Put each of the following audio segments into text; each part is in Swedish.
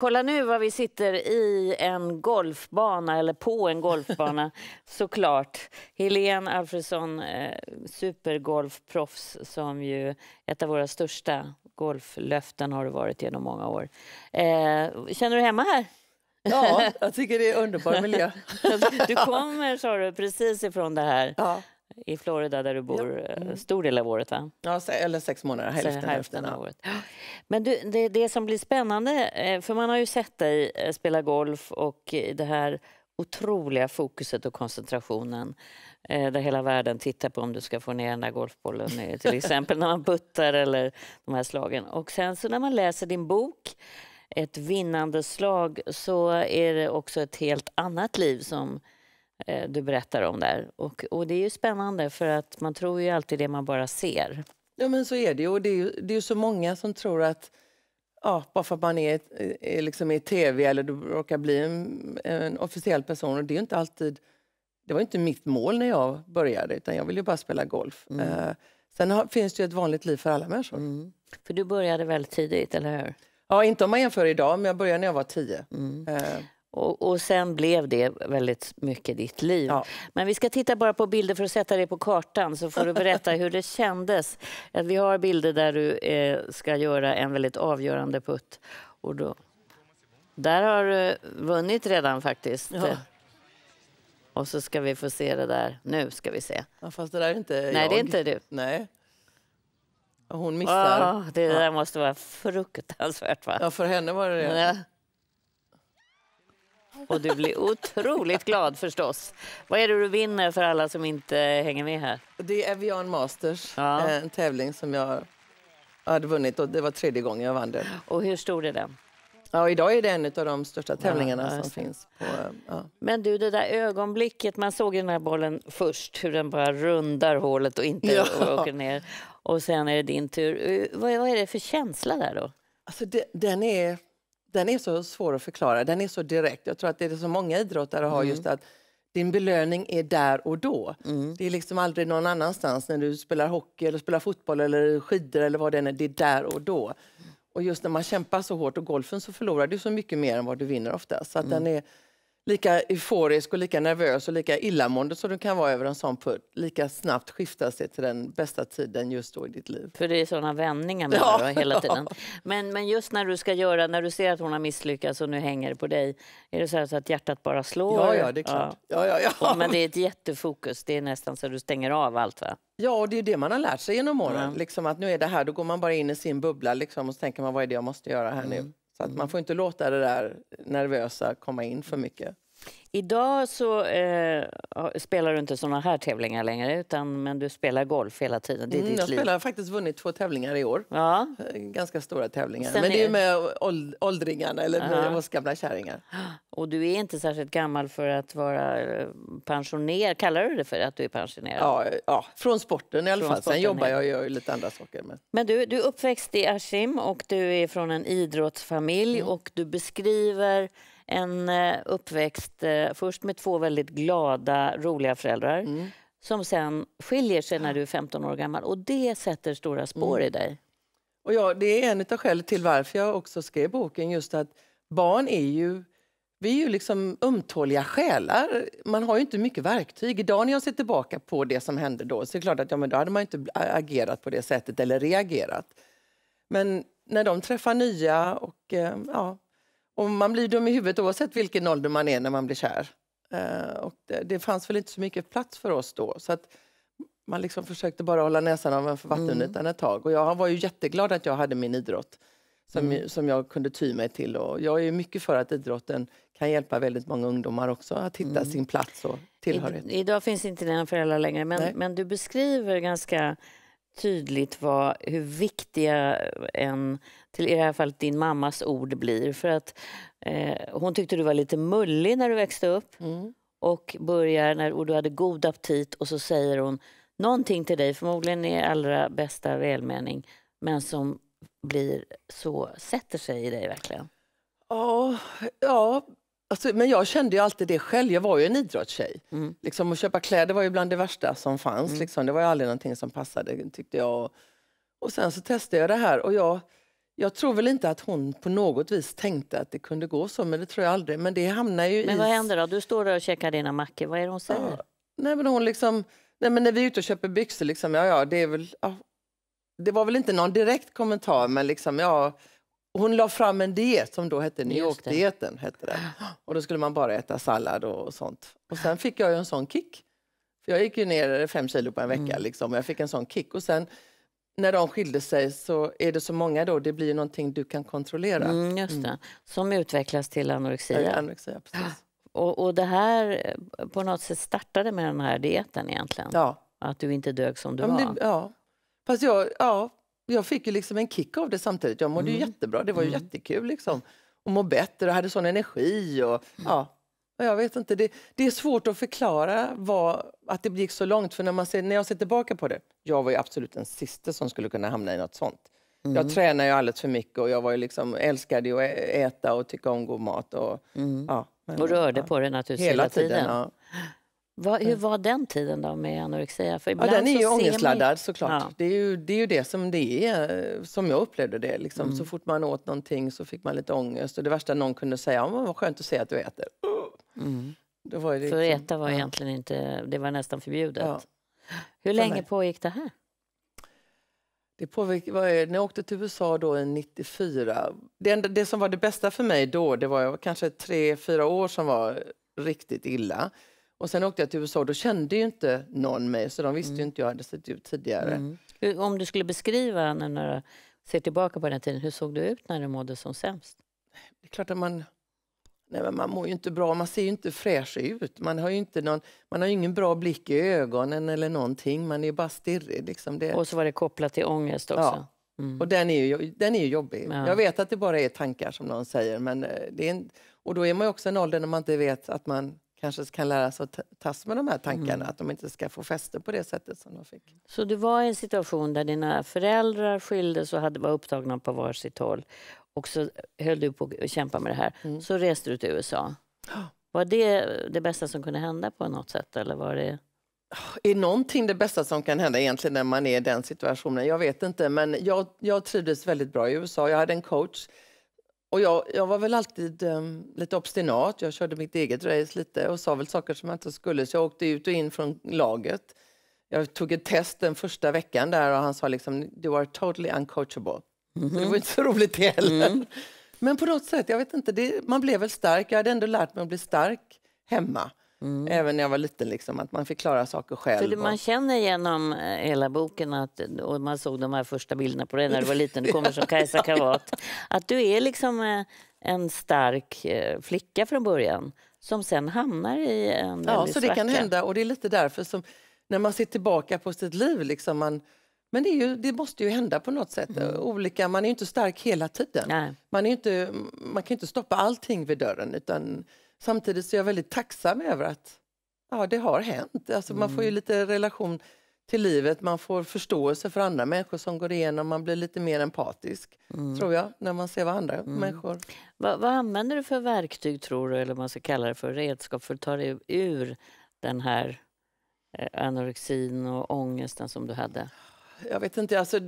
Kolla nu vad vi sitter i en golfbana, eller på en golfbana såklart. Helene Alfredsson, eh, supergolfproffs som ju ett av våra största golflöften har det varit genom många år. Eh, känner du hemma här? Ja, jag tycker det är underbar miljö. du kommer, sa du, precis ifrån det här. Ja i Florida där du bor ja. Eh, mm. stor del av året, va? Ja, eller sex månader, hälften, Så, hälften av året. Men du, det, det som blir spännande, eh, för man har ju sett dig eh, spela golf och det här otroliga fokuset och koncentrationen där hela världen tittar på om du ska få ner den där golfbollen till exempel när man puttar eller de här slagen. Och sen så när man läser din bok Ett vinnande slag så är det också ett helt annat liv som Eh, du berättar om där. Och, och det är ju spännande för att man tror ju alltid det man bara ser. Ja men så är det ju och det är ju, det är så många som tror att ja, bara för att man är, är liksom i tv eller du råkar bli en, en, officiell person och det är inte alltid det var inte mitt mål när jag började, utan jag ville bara spela golf. Mm. Eh, sen har, finns det ju ett vanligt liv för alla människor. Mm. För du började väldigt tidigt, eller hur? Ja, inte om man jämför idag, men jag började när jag var tio. Mm. Eh. Och, och sen blev det väldigt mycket ditt liv. Ja. Men vi ska titta bara på bilder för att sätta dig på kartan så får du berätta hur det kändes. Vi har bilder där du eh, ska göra en väldigt avgörande putt. Och då, där har du vunnit redan faktiskt. Ja. Och så ska vi få se det där. Nu ska vi se. Ja, fast det där är inte jag. Nej, det är inte du. Nej. Hon missar. Oh, det där måste vara fruktansvärt. Va? Ja, för henne var det det. Och du blir otroligt glad förstås. Vad är det du vinner för alla som inte hänger med här? Det är Evian Masters, ja. Eh, en tävling som jag hade vunnit och det var tredje gången jag vann den. Och hur stor är den? Ja, idag är det en av de största tävlingarna ja, som finns. På, ja. Men du, det där ögonblicket, man såg den här bollen först, hur den bara rundar hålet och inte ja. åker ner. Och sen är det din tur. Eh, vad, är det för känsla där då? Alltså, det, den är den är så svår att förklara, den är så direkt. Jag tror att det är det många idrottare har mm. just att din belöning är där och då. Mm. Det är liksom aldrig någon annanstans när du spelar hockey eller spelar fotboll eller skidor eller vad det är. Det är där och då. Och just när man kämpar så hårt och golfen så förlorar du så mycket mer än vad du vinner ofta. Så att mm. den är lika euforisk och lika nervös och lika illamående som du kan vara över en sån putt, lika snabbt skiftas det till den bästa tiden just då i ditt liv. För det är sådana vändningar med ja. det hela tiden. Men, men just när du ska göra, när du ser att hon har misslyckats och nu hänger det på dig, är det så, så att hjärtat bara slår? Ja, ja, det är klart. Ja. Ja, ja, ja. Men det är ett jättefokus, det är nästan så du stänger av allt va? Ja, och det är det man har lärt sig genom åren. Mm. Liksom att nu är det här, då går man bara in i sin bubbla liksom, och så tänker man vad är det jag måste göra här mm. nu? Så att man får inte låta det där nervösa komma in för mycket. Idag så eh, spelar du inte såna här tävlingar längre, utan, men du spelar golf hela tiden. Det är mm, ditt jag spelar, liv. har faktiskt vunnit två tävlingar i år. Ja. Eh, ganska stora tävlingar. Sen men det är med åldringarna, eller oss gamla kärringar. Och du är inte särskilt gammal för att vara eh, pensionerad. Kallar du det för att du är pensionerad? Ja, eh, ja från sporten i alla från fall. Sen jobbar jag och gör lite andra saker. Men, men du, du är uppväxt i Askim och du är från en idrottsfamilj mm. och du beskriver en eh, uppväxt eh, först med två väldigt glada, roliga föräldrar mm. som sen skiljer sig när du är 15 år gammal och det sätter stora spår mm. i dig. Och ja, det är en av skälen till varför jag också skrev boken, just att barn är ju vi är ju liksom ömtåliga själar. Man har ju inte mycket verktyg. Idag när jag ser tillbaka på det som hände då så är det klart att ja, men då hade man inte agerat på det sättet eller reagerat. Men när de träffar nya och eh, ja, och man blir dum i huvudet oavsett vilken ålder man är när man blir kär. Eh, och det, det, fanns väl inte så mycket plats för oss då. Så att man liksom försökte bara hålla näsan ovanför vattenytan mm. ett tag. Och jag var ju jätteglad att jag hade min idrott som, mm. som jag kunde ty mig till. Och jag är mycket för att idrotten kan hjälpa väldigt många ungdomar också att hitta mm. sin plats och tillhörighet. I, idag finns inte dina föräldrar längre, men, men du beskriver ganska tydligt vad, hur viktiga en, till i det här fallet din mammas ord blir. För att eh, hon tyckte du var lite mullig när du växte upp. Mm. Och börjar, när, och du hade god aptit och så säger hon någonting till dig, förmodligen i allra bästa välmening, men som blir så, sätter sig i dig verkligen. Ja, ja Alltså, men jag kände ju alltid det själv. Jag var ju en idrottstjej. Mm. Liksom, att köpa kläder var ju bland det värsta som fanns. Mm. Liksom. Det var ju aldrig någonting som passade tyckte jag. Och sen så testade jag det här och jag, jag tror väl inte att hon på något vis tänkte att det kunde gå så, men det tror jag aldrig. Men det hamnar ju Men i... vad händer då? Du står där och käkar dina mackor. Vad är det hon säger? Ja. Nej, men hon liksom... Nej, men när vi är ute och köper byxor, liksom, ja, ja, det är väl... Ja. Det var väl inte någon direkt kommentar, men liksom, ja, hon la fram en diet som då hette New York-dieten. Hette då skulle man bara äta sallad och sånt. Och sen fick jag en sån kick. För jag gick ner fem kilo på en vecka. Mm. Liksom. Jag fick en sån kick. Och sen när de skilde sig så är det så många då, det blir någonting du kan kontrollera. Mm, just mm. det. Mm. Som utvecklas till anorexia. Ja, anorexia precis. Och, och det här på något sätt startade med den här dieten egentligen? Ja. Att du inte dög som du ja, var? Det, ja. Fast jag, ja, jag fick ju liksom en kick av det samtidigt. Jag mådde mm. ju jättebra, det var ju mm. jättekul liksom. Och må bättre och hade sån energi. Och, mm. ja. Och jag vet inte, det, det, är svårt att förklara vad, att det gick så långt. För när, man ser, när jag ser tillbaka på det, jag var ju absolut den sista som skulle kunna hamna i något sånt. Mm. Jag tränade ju alldeles för mycket och jag var ju liksom, älskade att äta och tycka om god mat. Och, mm. ja, men, och rörde ja. på det naturligtvis hela, hela tiden. tiden ja. Vad, hur mm. var den tiden då med anorexia? För ja, den är ju ångestladdad man... såklart. Ja. Det, är ju, det är ju det som det är, som jag upplevde det. Liksom. Mm. Så fort man åt någonting så fick man lite ångest. Och det värsta någon kunde säga, ja, vad skönt att se att du äter. Mm. Det var det liksom, För att liksom- äta var ja. egentligen inte, det var nästan förbjudet. Ja. Hur länge pågick det här? Det pågick, vad är, när jag åkte till USA då 94, det, det som var det bästa för mig då, det var kanske tre, fyra år som var riktigt illa. Och sen åkte jag till USA och då kände ju inte någon mig så de visste mm. ju inte hur jag hade sett ut tidigare. Mm. om du skulle beskriva när du ser tillbaka på den tiden, hur såg du ut när du mådde som sämst? Det är klart att man, nej men man mår ju inte bra, man ser ju inte fräsch ut. Man har ju inte någon, man har ingen bra blick i ögonen eller någonting, man är bara stirrig. Liksom det. Och så var det kopplat till ångest också? Ja. Mm. Och den är ju, den är ju jobbig. Ja. Jag vet att det bara är tankar som någon säger. Men eh, det är en, och då är man också en ålder när man inte vet att man kanske kan lära sig att tas med de här tankarna, mm. att de inte ska få fäste på det sättet som de fick. Så du var i en situation där dina föräldrar skildes och hade, var upptagna på varsitt håll och så höll du på att kämpa med det här. Mm. Så reste du till USA. Var det det bästa som kunde hända på något sätt? Eller var det... Är någonting det bästa som kan hända egentligen när man är i den situationen? Jag vet inte, men jag, jag trivdes väldigt bra i USA. Jag hade en coach och jag, jag var väl alltid um, lite obstinat. Jag körde mitt eget race lite och sa väl saker som jag inte skulle. Så jag åkte ut och in från laget. Jag tog ett test den första veckan där och han sa liksom “You are totally uncoachable”. Mm -hmm. Det var mhm. inte så roligt heller. Mm. Men på något sätt, jag vet inte, det, man blev väl stark. Jag hade ändå lärt mig att bli stark hemma. Mm. Även när jag var liten, liksom, att man fick klara saker själv. För man känner genom eh, hela boken, att, och man såg de här första bilderna på dig när du var liten, du kommer som Kajsa Kavat, att du är liksom eh, en stark eh, flicka från början som sen hamnar i en Ja, så det svacka. kan hända och det är lite därför som när man ser tillbaka på sitt liv, liksom man, men det, ju, det, måste ju hända på något sätt. Mm. Olika, man är inte stark hela tiden. Nej. Man, är inte, man kan inte stoppa allting vid dörren. utan samtidigt så är jag väldigt tacksam över att ja, det har hänt. Alltså, mm. Man får ju mm. lite relation till livet, man får förståelse för andra människor som går igenom, man blir lite mer empatisk, mm. tror jag, när man ser vad andra mm. människor... Va, vad använder du för verktyg, tror du, eller man ska kalla det för redskap, för att ta dig ur den här eh, anorexin och ångesten som du hade? Jag vet inte, alltså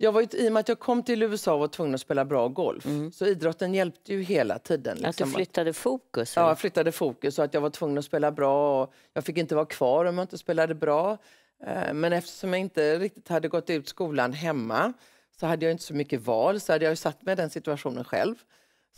jag var I och med att jag kom till USA och var tvungen att spela bra golf, mm. så idrotten hjälpte ju hela tiden. Liksom. Att du flyttade fokus? Ja, jag flyttade fokus och att jag var tvungen att spela bra. Och jag fick inte vara kvar om jag inte spelade bra. Eh, men eftersom jag inte riktigt hade gått ut skolan hemma så hade jag inte så mycket val, så hade jag ju satt mig i den situationen själv.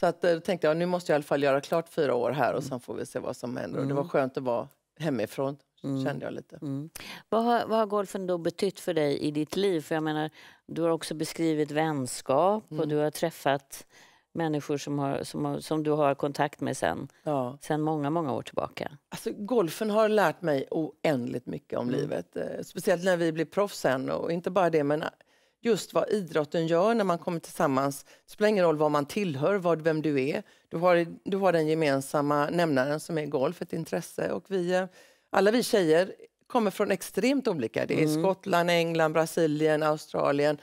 Så att, då eh, tänkte jag nu måste jag i alla fall göra klart fyra år här och mm. sen får vi se vad som händer. Och det mm. var skönt att vara hemifrån Mm. Kände jag lite. Mm. Vad, har, vad har golfen då betytt för dig i ditt liv? För jag menar, du har också beskrivit vänskap och mm. du har träffat människor som, har, som, har, som du har kontakt med sen, ja. sen många, många år tillbaka? Alltså, golfen har lärt mig oändligt mycket om mm. livet. Eh, speciellt när vi blev proffs sen och inte bara det men just vad idrotten gör när man kommer tillsammans. Det spelar ingen roll vad man tillhör, vad, vem du är. Du har, du har den gemensamma nämnaren som är golf, ett intresse. Och vi, eh, alla vi tjejer kommer från extremt olika. Det är mm. Skottland, England, Brasilien, Australien.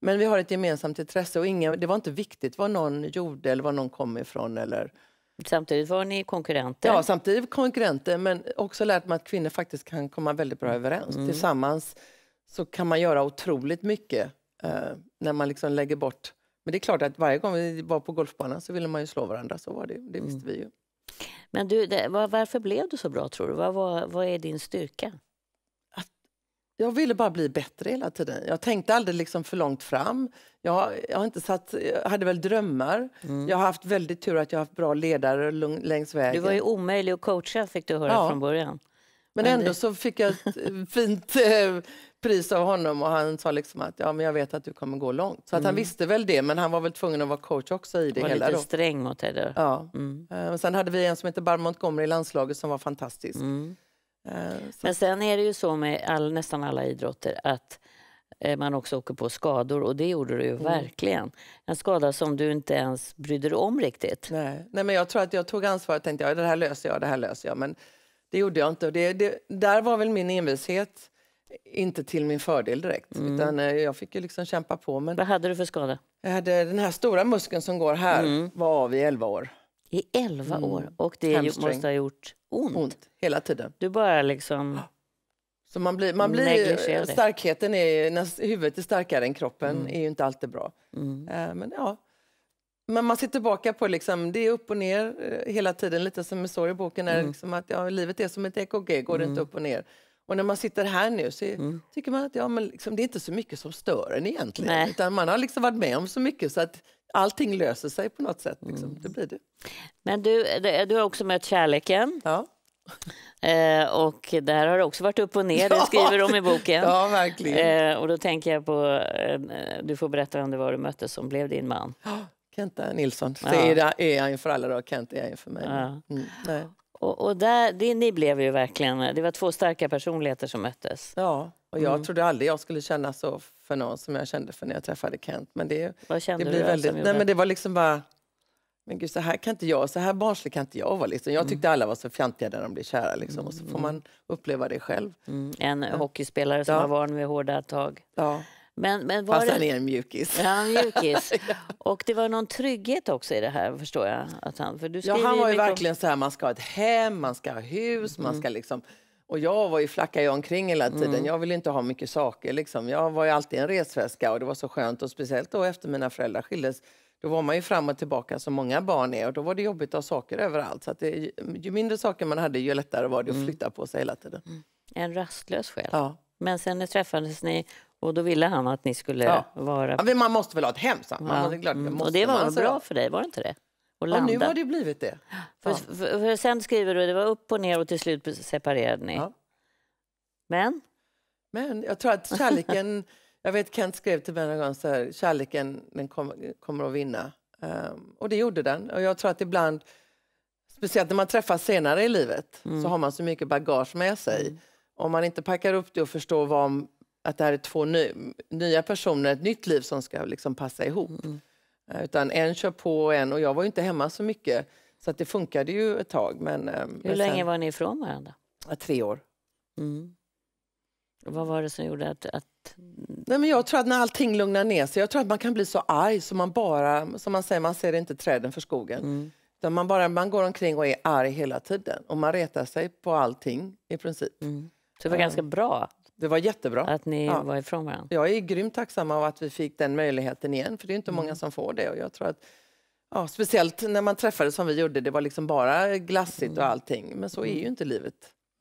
Men vi har ett gemensamt intresse och ingen, det var inte viktigt vad någon gjorde eller var någon kom ifrån. Eller... Samtidigt var ni konkurrenter. Ja, samtidigt konkurrenter men också lärt mig att kvinnor faktiskt kan komma väldigt bra mm. överens. Mm. Tillsammans så kan man göra otroligt mycket eh, när man liksom lägger bort men det är klart att varje gång vi var på golfbanan så ville man ju slå varandra. Så var det, det mm. visste mm. vi ju. Men du, det, var, varför blev du så bra tror du? Vad, vad, vad är din styrka? Att jag ville bara bli bättre hela tiden. Jag tänkte aldrig liksom för långt fram. Jag, jag, har inte satt, jag hade väl drömmar. Mm. Jag har haft väldigt tur att jag har haft bra ledare lång, längs vägen. Du var ju omöjlig att coacha fick du höra ja. från början. Men ändå så fick jag ett eh, fint eh, pris av honom och han sa liksom att ja, men jag vet att du kommer gå långt. Så att mm. han visste väl det, men han var väl tvungen att vara coach också i det var hela. Lite då. sträng mot dig där. Ja. Mm. Eh, sen hade vi en som heter Barb Montgomery i landslaget som var fantastisk. Mm. Men sen är det ju så med all, nästan alla idrotter att man också åker på skador och det gjorde du ju mm. verkligen. En skada som du inte ens brydde dig om riktigt. Nej. Nej, men jag tror att jag tog ansvaret och tänkte ja, det här löser jag, det här löser jag. Men det gjorde jag inte. det, det, där var väl min envishet inte till min fördel direkt. Mm. Utan eh, jag fick ju liksom kämpa på. Men Vad hade du för skada? Jag hade den här stora muskeln som går här mm. var av i elva år. I elva mm. år? Och det Hamstring. måste ha gjort ont? Ont, hela tiden. Du bara liksom... Så man blir, man blir starkheten är, när huvudet är starkare än kroppen mm. är ju inte alltid bra. Mm. Eh, men ja, men man ser tillbaka på liksom, det är upp och ner eh, hela tiden, lite som i boken. Är mm. liksom att, ja, livet är som ett EKG, går mm. inte upp och ner. Och när man sitter här nu så mm. tycker man att ja, men liksom, det är inte så mycket som stör en egentligen. Nej. Utan man har liksom varit med om så mycket så att allting löser sig på något sätt. Liksom. Mm. Det blir det. Men du, du har också mött kärleken. Ja. Eh, och där har det också varit upp och ner, det skriver de i boken. Ja, verkligen. Eh, och då tänker jag på, eh, du får berätta vem det var du mötte som blev din man. Kenta Nilsson. Så ja. är, är han ju alla då, Kent är jag inför mig. Ja. Mm, och, och, där, det, ni blev ju verkligen, det var två starka personligheter som möttes. Ja, och jag mm. trodde aldrig jag skulle känna så för någon som jag kände för när jag träffade Kent. Men det, Vad kände det du väldigt, nej, men det var liksom bara, men gud så här kan inte jag, så här barnslig kan inte jag vara. Liksom. Jag mm. tyckte alla var så fjantiga när de blev kära liksom, och så får mm. man uppleva det själv. Mm. En ja. hockeyspelare som ja. var van vid hårda tag. Ja. Men, men var Fast det... han är en mjukis. Ja, han mjukis. Och det var någon trygghet också i det här förstår jag. Att han, för du ja, han var ju verkligen om... så här, man ska ha ett hem, man ska ha hus, mm. man ska liksom... Och jag var ju flackade jag omkring hela tiden. Mm. Jag ville inte ha mycket saker liksom. Jag var ju alltid en resväska och det var så skönt och speciellt då efter mina föräldrar skildes då var man ju fram och tillbaka som många barn är och då var det jobbigt att ha saker överallt. Så det, ju mindre saker man hade ju lättare var det att mm. flytta på sig hela tiden. Mm. En rastlös själ. Ja. Men sen träffades ni och då ville han att ni skulle ja. vara... Ja, man måste väl ha ett hem, sa ja. mm. Och det var väl alltså- bra för dig, var det inte det? Och Ja, nu har det blivit det. För, för, för, sen skriver du, det var upp och ner och till slut separerade ni. Men? Men jag tror att kärleken... jag vet Kent skrev till mig någon gång så här, kärleken den kom, kommer att vinna. Um, och det gjorde den. Och jag tror att ibland, speciellt när man träffas senare i livet, mm. så har man så mycket bagage med sig. Mm. Om man inte packar upp det och förstår vad att det här är två ny, nya personer, ett nytt liv som ska liksom passa ihop. Mm. Eh, utan en kör på och en, och jag var inte hemma så mycket så att det funkade ju ett tag. Men, eh, Hur men länge var ni ifrån varandra? Tre år. Mm. Vad var det som gjorde att, att... Nej, men jag tror att när allting lugnar ner sig, jag tror att man kan bli så arg så man bara, som man säger, man ser inte träden för skogen. Mm. man, bara, man går omkring och är arg hela tiden och man retar sig på allting i princip. Mm. Så det var ganska eh. bra det var jättebra. Att ni ja. var ifrån varandra. Jag är grymt tacksam av att vi fick den möjligheten igen, för det är inte mm. många som får det. Och jag tror att, ja, speciellt när man träffades som vi gjorde, det var liksom bara glassigt mm. och allting. Men så är mm. ju inte livet.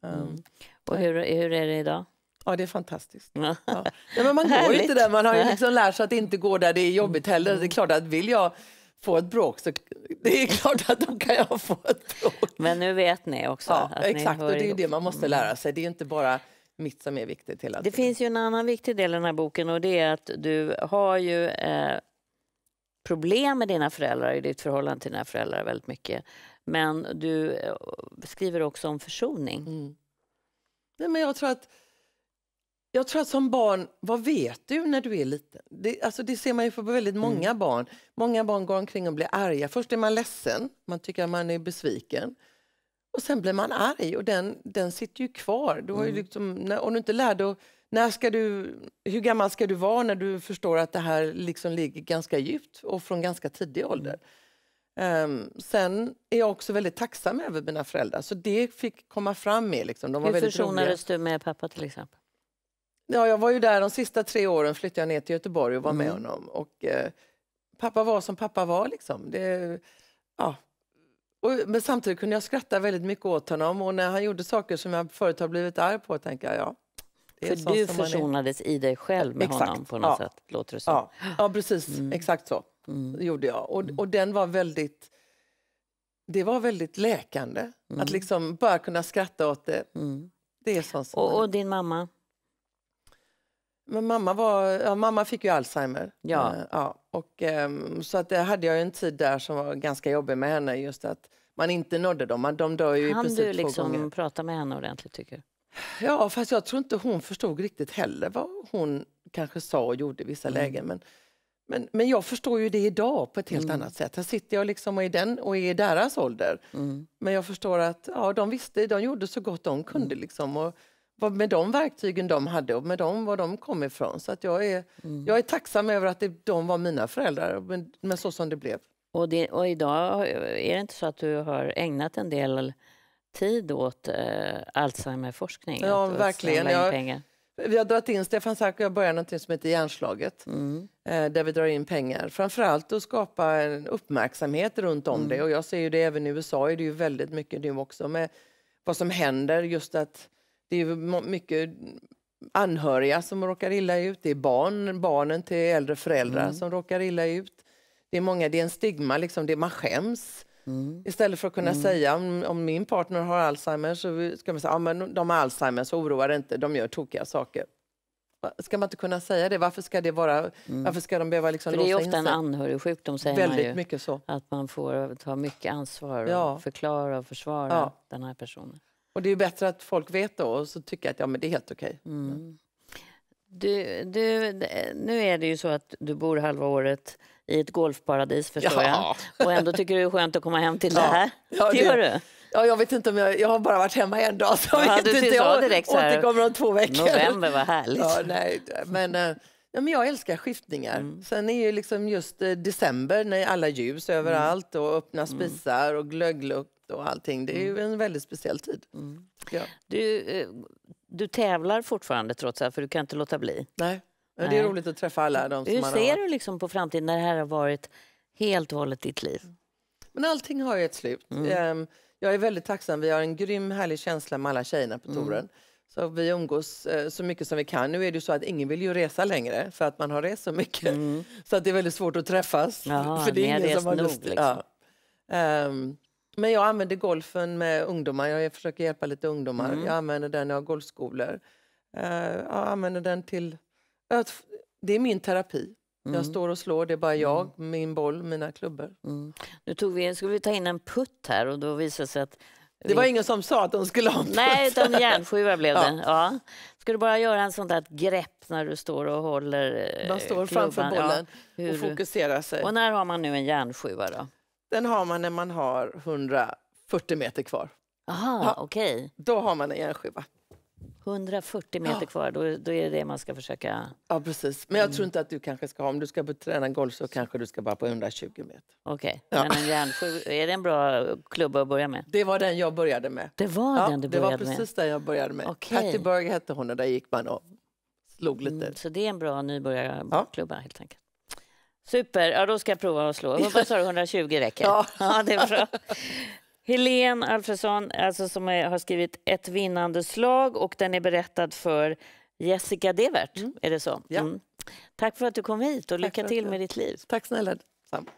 Um, och hur, hur är det idag? Ja, det är fantastiskt. Ja. ja. men man går ju inte där, man har ju liksom lärt sig att inte gå där det är jobbigt heller. Det är mm. klart att vill jag få ett bråk så det är klart att då kan jag få ett bråk. Men nu vet ni också. Ja, exakt, och det är ju det man måste lära sig. Det är inte bara mitt som är viktigt hela tiden. Det finns ju en annan viktig del i den här boken och det är att du har ju eh, problem med dina föräldrar i ditt förhållande till dina föräldrar väldigt mycket. Men du eh, skriver också om försoning. Mm. Nej, men jag tror att jag tror att som barn, vad vet du när du är liten? Det, alltså det ser man ju på väldigt mm. många mm. barn. Många barn går omkring och blir arga. Först är man ledsen, man tycker man är besviken. Och sen blir man arg och den, den sitter ju kvar. Du har ju mm. liksom, om du inte lär dig när ska du, hur gammal ska du vara när du förstår att det här liksom ligger ganska djupt och från ganska tidig mm. ålder? Um, sen är jag också väldigt tacksam över mina föräldrar, så det fick komma fram med. Liksom. De var hur försonades du med pappa till exempel? Ja, jag var ju där de sista tre åren, flyttade jag ner till Göteborg och var mm. med honom. Och, eh, pappa var som pappa var liksom. Det, ja, och, men samtidigt kunde jag skratta väldigt mycket åt honom och när han gjorde saker som jag förut har blivit arg på tänkte jag, ja. För du försonades är... i dig själv med exakt. honom på något ja. sätt, låter det som. Ja, ja precis. Mm. Exakt så mm. gjorde jag. Och, mm. och den var väldigt... Det var väldigt läkande. Mm. Att liksom bara kunna skratta åt det. Mm. Det är sånt som och, och din mamma? Men mamma, var, ja, mamma fick ju Alzheimer. Ja. Eh, ja och, ehm, så att det hade jag en tid där som var ganska jobbig med henne. Just att man inte nådde dem. Man, de dör ju kan i princip du liksom två gånger. prata med henne ordentligt tycker du? Ja, fast jag tror inte hon förstod riktigt heller vad hon kanske sa och gjorde i vissa mm. lägen. Men, men, men jag förstår ju det idag på ett helt mm. annat sätt. Här sitter jag liksom och är den och är i deras ålder. Mm. Men jag förstår att ja, de visste, de gjorde så gott de kunde. Mm. Liksom, och, med de verktygen de hade och med dem var de kom ifrån. Så att jag, är, mm. jag är tacksam över att det, de var mina föräldrar, men, men så som det blev. Och, det, och, idag är det inte så att du har ägnat en del tid åt eh, Alzheimerforskning? Ja, verkligen. Jag, vi har dragit in, Stefan Sack och jag börjar något som heter Hjärnslaget, mm. eh, där vi drar in pengar. Framförallt att skapa en uppmärksamhet runt om mm. det. Och jag ser ju det även i USA, är det ju väldigt mycket nu också med vad som händer, just att det är mycket anhöriga som råkar illa ut, det är barn, barnen till äldre föräldrar mm. som råkar illa ut. Det är många, det är en stigma, liksom, det, man skäms. Mm. Istället för att kunna mm. säga om, om, min partner har Alzheimer så ska man säga ja, de har Alzheimer så oroa dig inte, de gör tokiga saker. Ska man inte kunna säga det? Varför ska, det vara, mm. varför ska de behöva liksom för låsa in sig? Det är ofta en anhörigsjukdom säger Väldigt man ju. Mycket så. Att man får ta mycket ansvar och ja. förklara och försvara ja. den här personen. Och det är bättre att folk vet då och så tycker att ja, men det är helt okej. Okay. Mm. Du, du, nu är det ju så att du bor halva året i ett golfparadis förstår ja. jag. Och ändå tycker du det är skönt att komma hem till ja. det här. Ja, det, gör du. Ja, jag vet inte om jag, jag har bara varit hemma en dag så jag ja, vet inte. Jag direkt så här, återkommer om två veckor. November, vad härligt. Ja, nej, men, eh, ja, men jag älskar skiftningar. Mm. Sen är ju liksom just eh, december när alla ljus mm. överallt och öppna mm. spisar och glöggluck och allting. Det är ju mm. en väldigt speciell tid. Mm. Ja. Du, eh, du tävlar fortfarande trots allt, för du kan inte låta bli. Nej, Nej. det är roligt att träffa alla. De Hur ser har... du liksom på framtiden när det här har varit helt och hållet ditt liv? Men allting har ju ett slut. Mm. Ehm, jag är väldigt tacksam. Vi har en grym härlig känsla med alla tjejerna på mm. touren. Mm. Så vi umgås eh, så mycket som vi kan. Nu är det så att ingen vill ju resa längre för att man har rest så mycket. Mm. Så att det är väldigt svårt att träffas. Jaha, för det är ingen som har lust. Liksom. Ja. Um, men jag använder golfen med ungdomar. Jag försöker hjälpa lite ungdomar. Mm. Jag använder den, jag har golfskolor. Eh, jag använder den till... Det är min terapi. Mm. Jag står och slår, det är bara mm. jag, mm. min boll, mina klubbor. Mm. Nu tog vi, skulle vi ta in en putt här och då visade sig att... Det var ingen som sa att de skulle ha en putt. Nej, utan järnsjua blev det. Ja. Ska du bara göra en sånt där grepp när du står och håller eh, klubban? Man står klubban. framför bollen ja, hur... och fokuserar sig. Och när har man nu en järnsjua då? Den har man när man har 140 meter kvar. Aha, ja, okej. Då har man en järnskiva. 140 meter ja. kvar, då, då är det det man ska försöka... Ja, precis. Men jag mm. tror inte att du kanske ska ha... Om du ska träna golf så kanske du ska bara på 120 meter. Okej, okay. ja. men en järnskiva, är det en bra klubba att börja med? Det var den jag började med. Det var ja, den du började med? Det var precis med. den jag började med. Okay. Patty Berg hette hon och där gick man och slog lite. Mm, så det är en bra nybörjarklubba ja. helt enkelt? Super, ja, då ska jag prova att slå. Vad sa du, 120 räcker? Ja. ja det är bra. Helene Alfredsson, alltså som är, har skrivit Ett vinnande slag och den är berättad för Jessica Devert. Mm. Är det så? Ja. Mm. Tack för att du kom hit och Tack lycka till med ditt liv. Tack snälla. Sam.